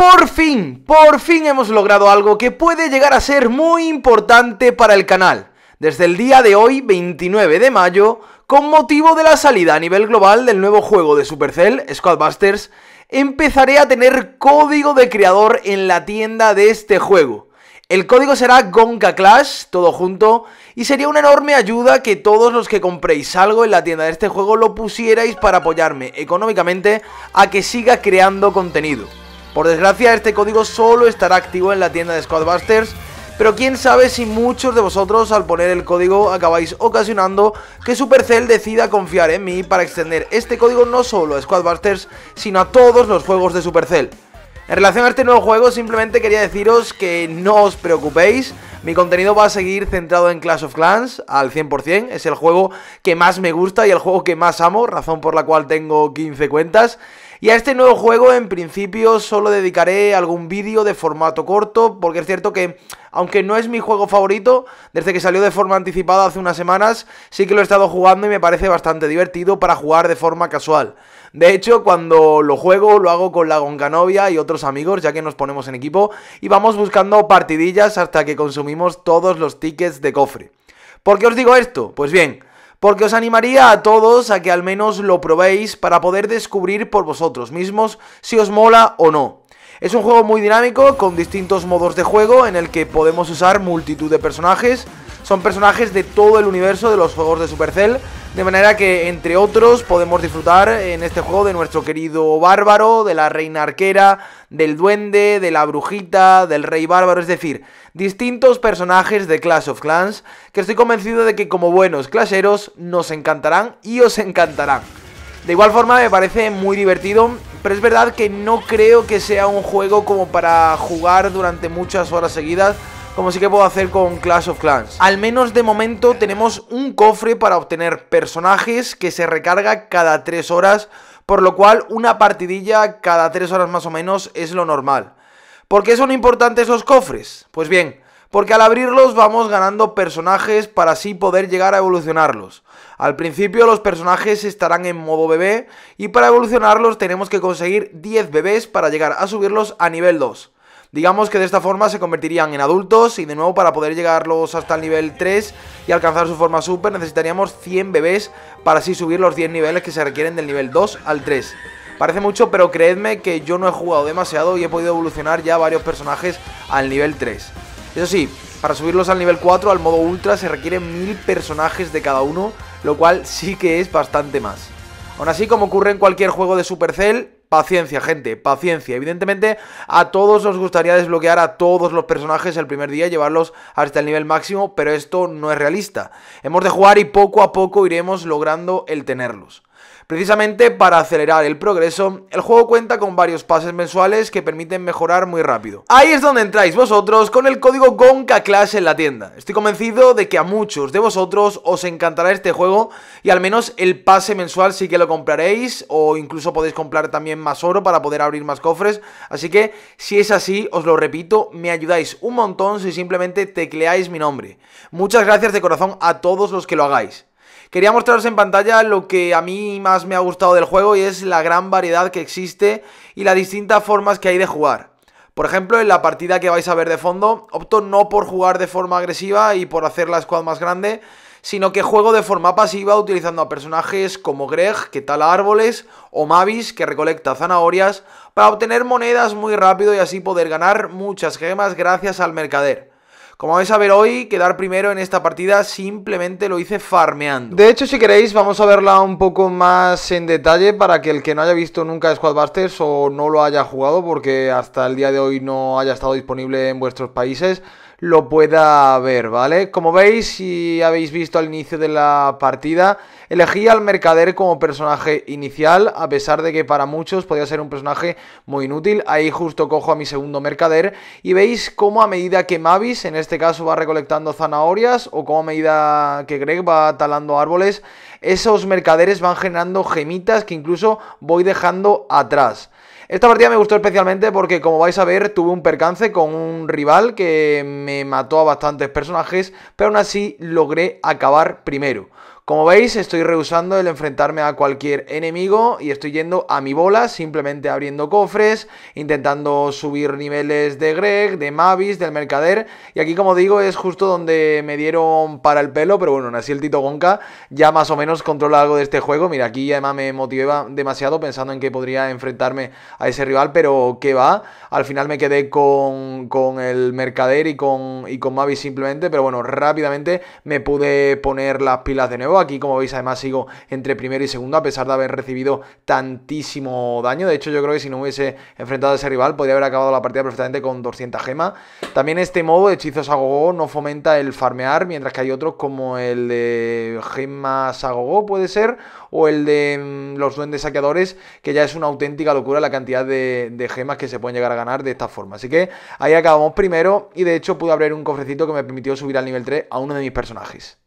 Por fin, por fin hemos logrado algo que puede llegar a ser muy importante para el canal. Desde el día de hoy, 29 de mayo, con motivo de la salida a nivel global del nuevo juego de Supercell, Squadbusters, empezaré a tener código de creador en la tienda de este juego. El código será Gonka Clash, todo junto, y sería una enorme ayuda que todos los que compréis algo en la tienda de este juego lo pusierais para apoyarme económicamente a que siga creando contenido. Por desgracia, este código solo estará activo en la tienda de Squadbusters, pero quién sabe si muchos de vosotros al poner el código acabáis ocasionando que Supercell decida confiar en mí para extender este código no solo a Squadbusters, sino a todos los juegos de Supercell. En relación a este nuevo juego, simplemente quería deciros que no os preocupéis, mi contenido va a seguir centrado en Clash of Clans al 100%, es el juego que más me gusta y el juego que más amo, razón por la cual tengo 15 cuentas. Y a este nuevo juego en principio solo dedicaré algún vídeo de formato corto, porque es cierto que aunque no es mi juego favorito, desde que salió de forma anticipada hace unas semanas, sí que lo he estado jugando y me parece bastante divertido para jugar de forma casual. De hecho, cuando lo juego lo hago con la Goncanovia y otros amigos, ya que nos ponemos en equipo, y vamos buscando partidillas hasta que consumimos todos los tickets de cofre. ¿Por qué os digo esto? Pues bien, porque os animaría a todos a que al menos lo probéis para poder descubrir por vosotros mismos si os mola o no. Es un juego muy dinámico con distintos modos de juego en el que podemos usar multitud de personajes, son personajes de todo el universo de los juegos de Supercell. De manera que, entre otros, podemos disfrutar en este juego de nuestro querido bárbaro, de la reina arquera, del duende, de la brujita, del rey bárbaro, es decir, distintos personajes de Clash of Clans que estoy convencido de que como buenos clasheros nos encantarán y os encantarán. De igual forma me parece muy divertido, pero es verdad que no creo que sea un juego como para jugar durante muchas horas seguidas como sí que puedo hacer con Clash of Clans. Al menos de momento tenemos un cofre para obtener personajes que se recarga cada 3 horas, por lo cual una partidilla cada 3 horas más o menos es lo normal. ¿Por qué son importantes los cofres? Pues bien, porque al abrirlos vamos ganando personajes para así poder llegar a evolucionarlos. Al principio los personajes estarán en modo bebé y para evolucionarlos tenemos que conseguir 10 bebés para llegar a subirlos a nivel 2. Digamos que de esta forma se convertirían en adultos y de nuevo para poder llegarlos hasta el nivel 3 y alcanzar su forma super necesitaríamos 100 bebés para así subir los 10 niveles que se requieren del nivel 2 al 3. Parece mucho, pero creedme que yo no he jugado demasiado y he podido evolucionar ya varios personajes al nivel 3. Eso sí, para subirlos al nivel 4, al modo ultra, se requieren 1000 personajes de cada uno, lo cual sí que es bastante más. Aún así, como ocurre en cualquier juego de Supercell, paciencia, gente, paciencia. Evidentemente, a todos nos gustaría desbloquear a todos los personajes el primer día y llevarlos hasta el nivel máximo, pero esto no es realista. Hemos de jugar y poco a poco iremos logrando el tenerlos. Precisamente para acelerar el progreso, el juego cuenta con varios pases mensuales que permiten mejorar muy rápido. Ahí es donde entráis vosotros con el código Gonka en la tienda. Estoy convencido de que a muchos de vosotros os encantará este juego y al menos el pase mensual sí que lo compraréis o incluso podéis comprar también más oro para poder abrir más cofres. Así que si es así, os lo repito, me ayudáis un montón si simplemente tecleáis mi nombre. Muchas gracias de corazón a todos los que lo hagáis. Quería mostraros en pantalla lo que a mí más me ha gustado del juego y es la gran variedad que existe y las distintas formas que hay de jugar. Por ejemplo, en la partida que vais a ver de fondo, opto no por jugar de forma agresiva y por hacer la squad más grande, sino que juego de forma pasiva utilizando a personajes como Greg, que tala árboles, o Mavis, que recolecta zanahorias, para obtener monedas muy rápido y así poder ganar muchas gemas gracias al mercader. Como vais a ver hoy, quedar primero en esta partida simplemente lo hice farmeando. De hecho, si queréis, vamos a verla un poco más en detalle para que el que no haya visto nunca Squadbusters o no lo haya jugado porque hasta el día de hoy no haya estado disponible en vuestros países lo pueda ver, ¿vale? Como veis, si habéis visto al inicio de la partida, elegí al mercader como personaje inicial, a pesar de que para muchos podría ser un personaje muy inútil. Ahí justo cojo a mi segundo mercader y veis cómo a medida que Mavis, en este caso, va recolectando zanahorias o como a medida que Greg va talando árboles, esos mercaderes van generando gemitas que incluso voy dejando atrás. Esta partida me gustó especialmente porque, como vais a ver, tuve un percance con un rival que me mató a bastantes personajes, pero aún así logré acabar primero. Como veis, estoy rehusando el enfrentarme a cualquier enemigo y estoy yendo a mi bola, simplemente abriendo cofres, intentando subir niveles de Greg, de Mavis, del Mercader. Y aquí, como digo, es justo donde me dieron para el pelo, pero bueno, así el Tito Gonka ya más o menos controla algo de este juego. Mira, aquí además me motivaba demasiado pensando en que podría enfrentarme a ese rival, pero que va. Al final me quedé con, el Mercader y con, y con Mavis simplemente, pero bueno, rápidamente me pude poner las pilas de nuevo. Aquí, como veis, además sigo entre primero y segundo, a pesar de haber recibido tantísimo daño. De hecho, yo creo que si no hubiese enfrentado a ese rival, podría haber acabado la partida perfectamente con 200 gemas. También este modo de hechizos agogó no fomenta el farmear, mientras que hay otros como el de gemas agogó, puede ser, o el de mm, los duendes saqueadores, que ya es una auténtica locura la cantidad de, de gemas que se pueden llegar a ganar de esta forma. Así que ahí acabamos primero y de hecho pude abrir un cofrecito que me permitió subir al nivel 3 a uno de mis personajes.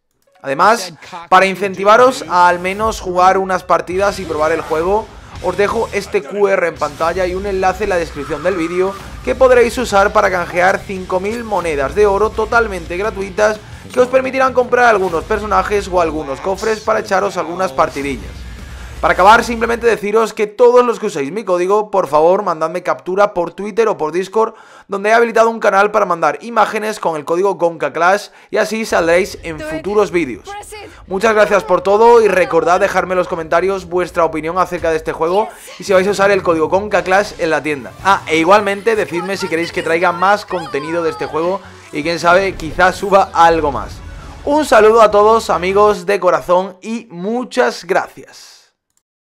Además, para incentivaros a al menos jugar unas partidas y probar el juego, os dejo este QR en pantalla y un enlace en la descripción del vídeo que podréis usar para canjear 5.000 monedas de oro totalmente gratuitas que os permitirán comprar algunos personajes o algunos cofres para echaros algunas partidillas. Para acabar, simplemente deciros que todos los que uséis mi código, por favor, mandadme captura por Twitter o por Discord, donde he habilitado un canal para mandar imágenes con el código CONCACLASH y así saldréis en futuros vídeos. Muchas gracias por todo y recordad dejarme en los comentarios vuestra opinión acerca de este juego y si vais a usar el código CONCACLASH en la tienda. Ah, e igualmente decidme si queréis que traiga más contenido de este juego y quién sabe, quizás suba algo más. Un saludo a todos amigos de corazón y muchas gracias.